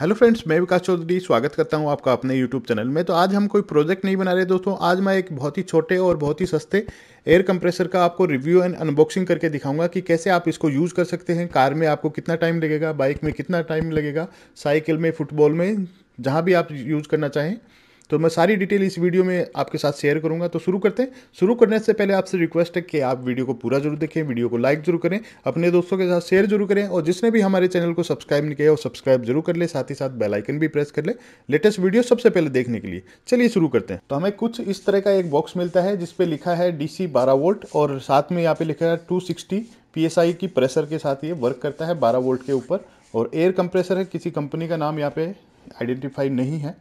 hello friends मैं विकास चौधरी स्वागत करता हूं आपका अपने यूट्यूब चैनल में तो आज हम कोई प्रोजेक्ट नहीं बना रहे दोस्तों आज मैं एक बहुत ही छोटे और बहुत ही सस्ते एयर कंप्रेसर का आपको रिव्यू एंड अनबॉक्सिंग करके दिखाऊंगा कि कैसे आप इसको यूज़ कर सकते हैं कार में आपको कितना टाइम लगेगा बाइक में कितना टाइम लगेगा साइकिल में फुटबॉल में जहाँ भी आप यूज़ करना चाहें तो मैं सारी डिटेल इस वीडियो में आपके साथ शेयर करूँगा तो शुरू करते हैं शुरू करने से पहले आपसे रिक्वेस्ट है कि आप वीडियो को पूरा जरूर देखें वीडियो को लाइक जरूर करें अपने दोस्तों के साथ शेयर जरूर करें और जिसने भी हमारे चैनल को सब्सक्राइब नहीं किया वो सब्सक्राइब जरूर कर ले साथ ही साथ बेलाइकन भी प्रेस कर ले लेटेस्ट वीडियो सबसे पहले देखने के लिए चलिए शुरू करते हैं तो हमें कुछ इस तरह का एक बॉक्स मिलता है जिसपे लिखा है डी सी वोल्ट और साथ में यहाँ पे लिखा है टू सिक्सटी की प्रेशर के साथ ये वर्क करता है बारह वोल्ट के ऊपर और एयर कंप्रेसर है किसी कंपनी का नाम यहाँ पे आइडेंटिफाई नहीं है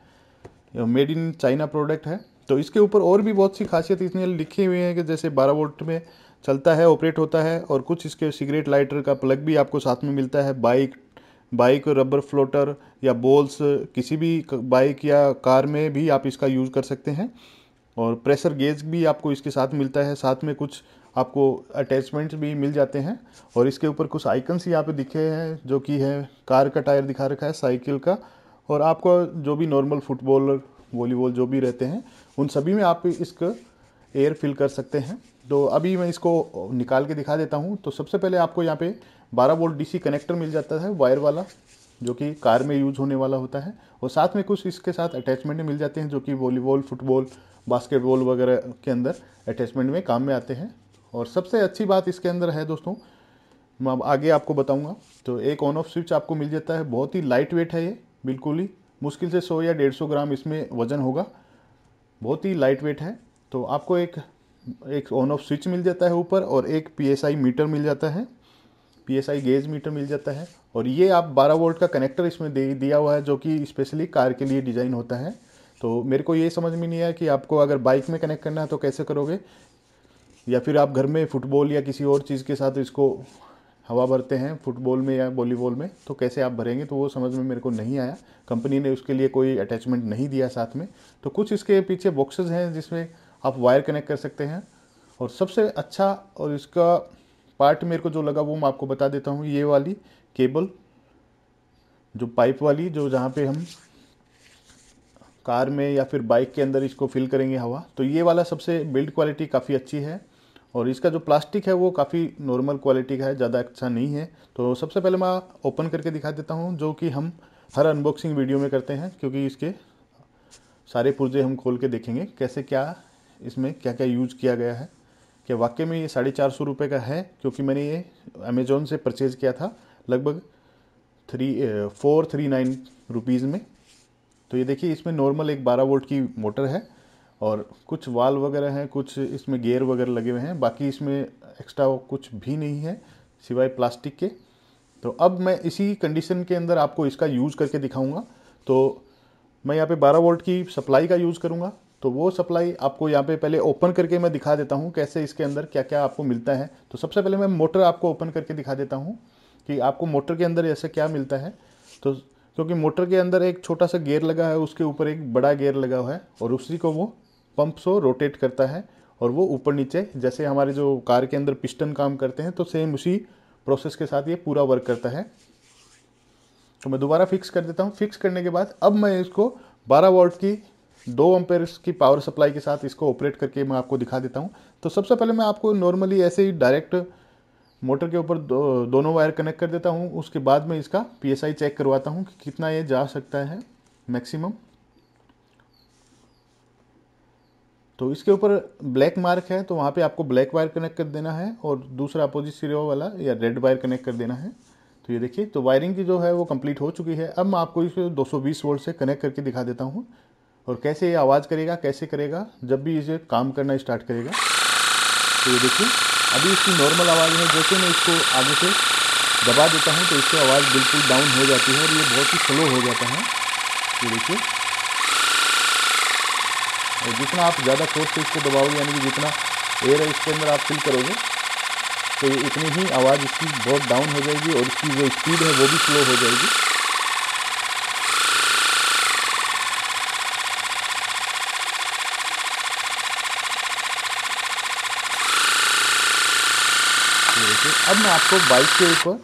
मेड इन चाइना प्रोडक्ट है तो इसके ऊपर और भी बहुत सी खासियत इसने लिखी हुई है कि जैसे बारह वोल्ट में चलता है ऑपरेट होता है और कुछ इसके सिगरेट लाइटर का प्लग भी आपको साथ में मिलता है बाइक बाइक रबर फ्लोटर या बोल्स किसी भी बाइक या कार में भी आप इसका यूज़ कर सकते हैं और प्रेशर गेज भी आपको इसके साथ मिलता है साथ में कुछ आपको अटैचमेंट्स भी मिल जाते हैं और इसके ऊपर कुछ आइकन्स यहाँ पे दिखे हैं जो कि है कार का टायर दिखा रखा है साइकिल का और आपको जो भी नॉर्मल फुटबॉल वॉलीबॉल जो भी रहते हैं उन सभी में आप इसको एयर फिल कर सकते हैं तो अभी मैं इसको निकाल के दिखा देता हूँ तो सबसे पहले आपको यहाँ पे 12 वोल्ट डीसी कनेक्टर मिल जाता है वायर वाला जो कि कार में यूज होने वाला होता है और साथ में कुछ इसके साथ अटैचमेंट मिल जाते हैं जो कि वॉलीबॉल फुटबॉल बास्केटबॉल वगैरह के अंदर अटैचमेंट में काम में आते हैं और सबसे अच्छी बात इसके अंदर है दोस्तों मैं आगे आपको बताऊँगा तो एक ऑन ऑफ स्विच आपको मिल जाता है बहुत ही लाइट वेट है ये बिल्कुल ही मुश्किल से 100 या 150 ग्राम इसमें वज़न होगा बहुत ही लाइट वेट है तो आपको एक एक ऑन ऑफ स्विच मिल जाता है ऊपर और एक पी मीटर मिल जाता है पी गेज मीटर मिल जाता है और ये आप 12 वोल्ट का कनेक्टर इसमें दे दिया हुआ है जो कि स्पेशली कार के लिए डिज़ाइन होता है तो मेरे को ये समझ में नहीं आया कि आपको अगर बाइक में कनेक्ट करना है तो कैसे करोगे या फिर आप घर में फुटबॉल या किसी और चीज़ के साथ इसको हवा भरते हैं फुटबॉल में या वॉलीबॉल में तो कैसे आप भरेंगे तो वो समझ में मेरे को नहीं आया कंपनी ने उसके लिए कोई अटैचमेंट नहीं दिया साथ में तो कुछ इसके पीछे बॉक्सेस हैं जिसमें आप वायर कनेक्ट कर सकते हैं और सबसे अच्छा और इसका पार्ट मेरे को जो लगा वो मैं आपको बता देता हूँ ये वाली केबल जो पाइप वाली जो जहाँ पे हम कार में या फिर बाइक के अंदर इसको फिल करेंगे हवा तो ये वाला सबसे बिल्ड क्वालिटी काफ़ी अच्छी है और इसका जो प्लास्टिक है वो काफ़ी नॉर्मल क्वालिटी का है ज़्यादा अच्छा नहीं है तो सबसे पहले मैं ओपन करके दिखा देता हूँ जो कि हम हर अनबॉक्सिंग वीडियो में करते हैं क्योंकि इसके सारे पुर्जे हम खोल के देखेंगे कैसे क्या इसमें क्या क्या यूज किया गया है कि वाकई में ये साढ़े चार सौ रुपये का है क्योंकि मैंने ये अमेज़ोन से परचेज़ किया था लगभग three four three nine rupees में तो ये देखिए इसमें नॉर्मल एक बारह वोल्ट की मोटर है और कुछ वाल वगैरह हैं कुछ इसमें गेयर वगैरह लगे हुए हैं बाकी इसमें एक्स्ट्रा कुछ भी नहीं है सिवाय प्लास्टिक के तो अब मैं इसी कंडीशन के अंदर आपको इसका यूज़ करके दिखाऊंगा तो मैं यहाँ पे 12 वोल्ट की सप्लाई का यूज़ करूँगा तो वो सप्लाई आपको यहाँ पे पहले ओपन करके मैं दिखा देता हूँ कैसे इसके अंदर क्या क्या आपको मिलता है तो सबसे पहले मैं मोटर आपको ओपन करके दिखा देता हूँ कि आपको मोटर के अंदर ऐसा क्या मिलता है तो क्योंकि मोटर के अंदर एक छोटा सा गेयर लगा है उसके ऊपर एक बड़ा गेयर लगा हुआ है और उसी को वो पंप्स को रोटेट करता है और वो ऊपर नीचे जैसे हमारे जो कार के अंदर पिस्टन काम करते हैं तो सेम उसी प्रोसेस के साथ ये पूरा वर्क करता है तो मैं दोबारा फिक्स कर देता हूँ फिक्स करने के बाद अब मैं इसको 12 वोल्ट की दो अम्पेयर की पावर सप्लाई के साथ इसको ऑपरेट करके मैं आपको दिखा देता हूँ तो सबसे पहले मैं आपको नॉर्मली ऐसे ही डायरेक्ट मोटर के ऊपर दो, दोनों वायर कनेक्ट कर देता हूँ उसके बाद में इसका पीएसआई चेक करवाता हूँ कि कितना ये जा सकता है मैक्सिमम तो इसके ऊपर ब्लैक मार्क है तो वहाँ पे आपको ब्लैक वायर कनेक्ट कर देना है और दूसरा अपोजिट सिरे वाला या रेड वायर कनेक्ट कर देना है तो ये देखिए तो वायरिंग की जो है वो कंप्लीट हो चुकी है अब मैं आपको इसे 220 वोल्ट से कनेक्ट करके दिखा देता हूँ और कैसे ये आवाज़ करेगा कैसे करेगा जब भी इसे काम करना स्टार्ट करेगा तो ये देखिए अभी इसकी नॉर्मल आवाज़ है जैसे मैं इसको आगे से दबा देता हूँ तो इसकी आवाज़ बिल्कुल डाउन हो जाती है और ये बहुत ही स्लो हो जाता है ये देखिए और जितना आप ज़्यादा फोर्स से इसको दबाओगे यानी कि जितना एयर है इसके अंदर आप फिल करोगे तो इतनी ही आवाज़ इसकी बहुत डाउन हो जाएगी और इसकी जो स्पीड है वो भी स्लो हो जाएगी अब मैं आपको बाइक के ऊपर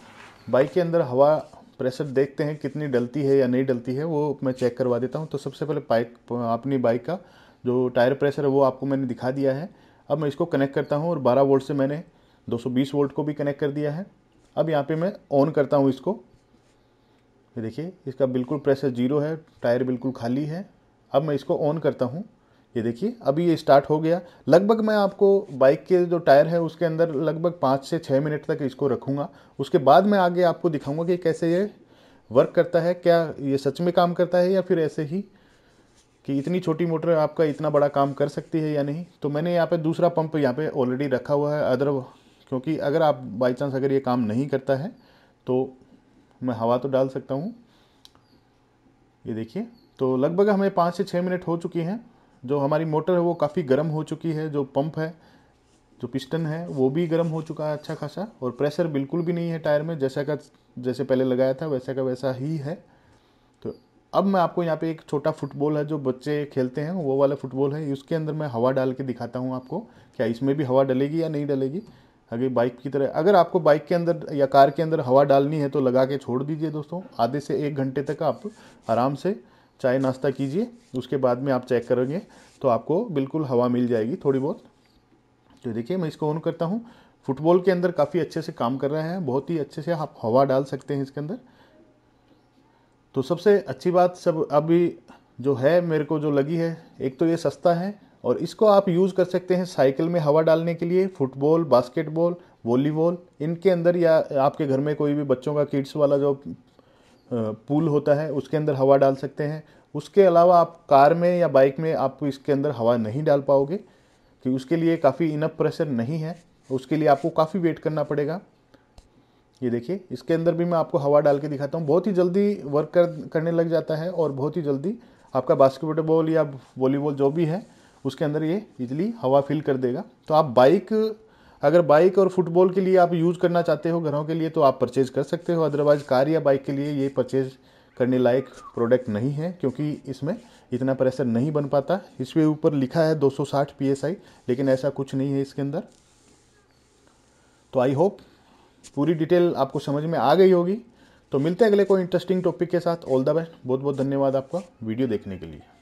बाइक के अंदर हवा प्रेशर देखते हैं कितनी डलती है या नहीं डलती है वो मैं चेक करवा देता हूँ तो सबसे पहले बाइक अपनी बाइक का जो टायर प्रेशर है वो आपको मैंने दिखा दिया है अब मैं इसको कनेक्ट करता हूँ और 12 वोल्ट से मैंने 220 वोल्ट को भी कनेक्ट कर दिया है अब यहाँ पे मैं ऑन करता हूँ इसको ये देखिए इसका बिल्कुल प्रेशर जीरो है टायर बिल्कुल खाली है अब मैं इसको ऑन करता हूँ ये देखिए अभी ये स्टार्ट हो गया लगभग मैं आपको बाइक के जो टायर है उसके अंदर लगभग पाँच से छः मिनट तक इसको रखूँगा उसके बाद मैं आगे आपको दिखाऊंगा कि कैसे ये वर्क करता है क्या ये सच में काम करता है या फिर ऐसे ही कि इतनी छोटी मोटर आपका इतना बड़ा काम कर सकती है या नहीं तो मैंने यहाँ पे दूसरा पंप यहाँ पे ऑलरेडी रखा हुआ है अदर क्योंकि अगर आप बाई चांस अगर ये काम नहीं करता है तो मैं हवा तो डाल सकता हूँ ये देखिए तो लगभग हमें पाँच से छः मिनट हो चुकी हैं जो हमारी मोटर है वो काफ़ी गर्म हो चुकी है जो पंप है जो पिस्टन है वो भी गर्म हो चुका है अच्छा खासा और प्रेशर बिल्कुल भी नहीं है टायर में जैसा का जैसे पहले लगाया था वैसा का वैसा ही है अब मैं आपको यहाँ पे एक छोटा फुटबॉल है जो बच्चे खेलते हैं वो वाला फुटबॉल है उसके अंदर मैं हवा डाल के दिखाता हूँ आपको क्या इसमें भी हवा डलेगी या नहीं डलेगी अगर बाइक की तरह अगर आपको बाइक के अंदर या कार के अंदर हवा डालनी है तो लगा के छोड़ दीजिए दोस्तों आधे से एक घंटे तक आप आराम से चाय नाश्ता कीजिए उसके बाद में आप चेक करेंगे तो आपको बिल्कुल हवा मिल जाएगी थोड़ी बहुत तो देखिए मैं इसको ऑन करता हूँ फुटबॉल के अंदर काफ़ी अच्छे से काम कर रहे हैं बहुत ही अच्छे से आप हवा डाल सकते हैं इसके अंदर तो सबसे अच्छी बात सब अभी जो है मेरे को जो लगी है एक तो ये सस्ता है और इसको आप यूज़ कर सकते हैं साइकिल में हवा डालने के लिए फुटबॉल बास्केटबॉल वॉलीबॉल इनके अंदर या आपके घर में कोई भी बच्चों का किड्स वाला जो पूल होता है उसके अंदर हवा डाल सकते हैं उसके अलावा आप कार में या बाइक में आप इसके अंदर हवा नहीं डाल पाओगे कि उसके लिए काफ़ी इनअप प्रेशर नहीं है उसके लिए आपको काफ़ी वेट करना पड़ेगा ये देखिए इसके अंदर भी मैं आपको हवा डाल के दिखाता हूँ बहुत ही जल्दी वर्क कर करने लग जाता है और बहुत ही जल्दी आपका बास्केटबॉल या वॉलीबॉल जो भी है उसके अंदर ये इजली हवा फिल कर देगा तो आप बाइक अगर बाइक और फुटबॉल के लिए आप यूज़ करना चाहते हो घरों के लिए तो आप परचेज़ कर सकते हो अदरवाइज़ कार या बाइक के लिए ये परचेज़ करने लायक प्रोडक्ट नहीं है क्योंकि इसमें इतना प्रेशर नहीं बन पाता इसके ऊपर लिखा है 260 psi लेकिन ऐसा कुछ नहीं है इसके अंदर तो आई होप पूरी डिटेल आपको समझ में आ गई होगी तो मिलते हैं अगले कोई इंटरेस्टिंग टॉपिक के साथ ऑल द बेस्ट बहुत बहुत धन्यवाद आपका वीडियो देखने के लिए